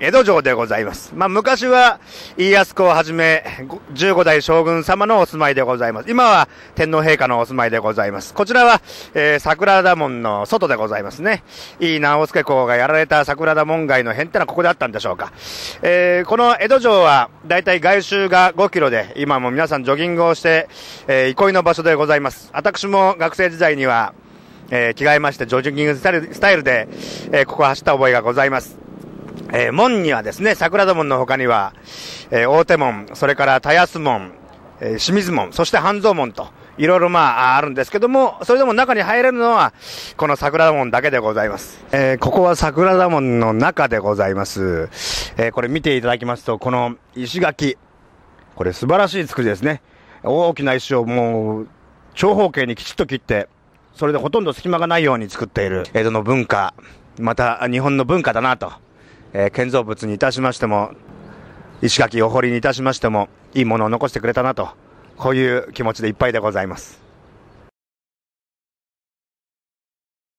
江戸城でございます。まあ、昔は家康公をはじめ、15代将軍様のお住まいでございます。今は天皇陛下のお住まいでございます。こちらは、えー、桜田門の外でございますね。いい直輔公がやられた桜田門外の辺ってのはここであったんでしょうか。えー、この江戸城は、だいたい外周が5キロで、今も皆さんジョギングをして、えー、憩いの場所でございます。私も学生時代には、え着替えまして、ジョギングスタイルで、えここ走った覚えがございます。えー、門にはですね、桜田門の他には、えー、大手門、それから田安門、えー、清水門、そして半蔵門と、いろいろまああるんですけども、それでも中に入れるのは、この桜田門だけでございます。えー、ここは桜田門の中でございます。えー、これ見ていただきますと、この石垣、これ素晴らしい作りですね。大きな石をもう、長方形にきちっと切って、それでほとんど隙間がないように作っている江戸の文化、また日本の文化だなと。え建造物にいたしましても、石垣お堀にいたしましても、いいものを残してくれたなと、こういう気持ちでいっぱいでございます。